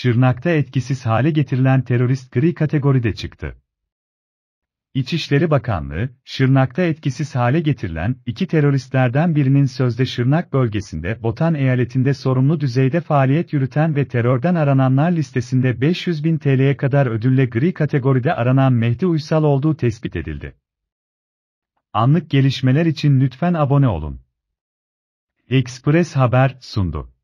Şırnak'ta etkisiz hale getirilen terörist gri kategoride çıktı. İçişleri Bakanlığı, Şırnak'ta etkisiz hale getirilen iki teröristlerden birinin sözde Şırnak bölgesinde Botan eyaletinde sorumlu düzeyde faaliyet yürüten ve terörden arananlar listesinde 500 bin TL'ye kadar ödülle gri kategoride aranan Mehdi Uysal olduğu tespit edildi. Anlık gelişmeler için lütfen abone olun. Express Haber sundu.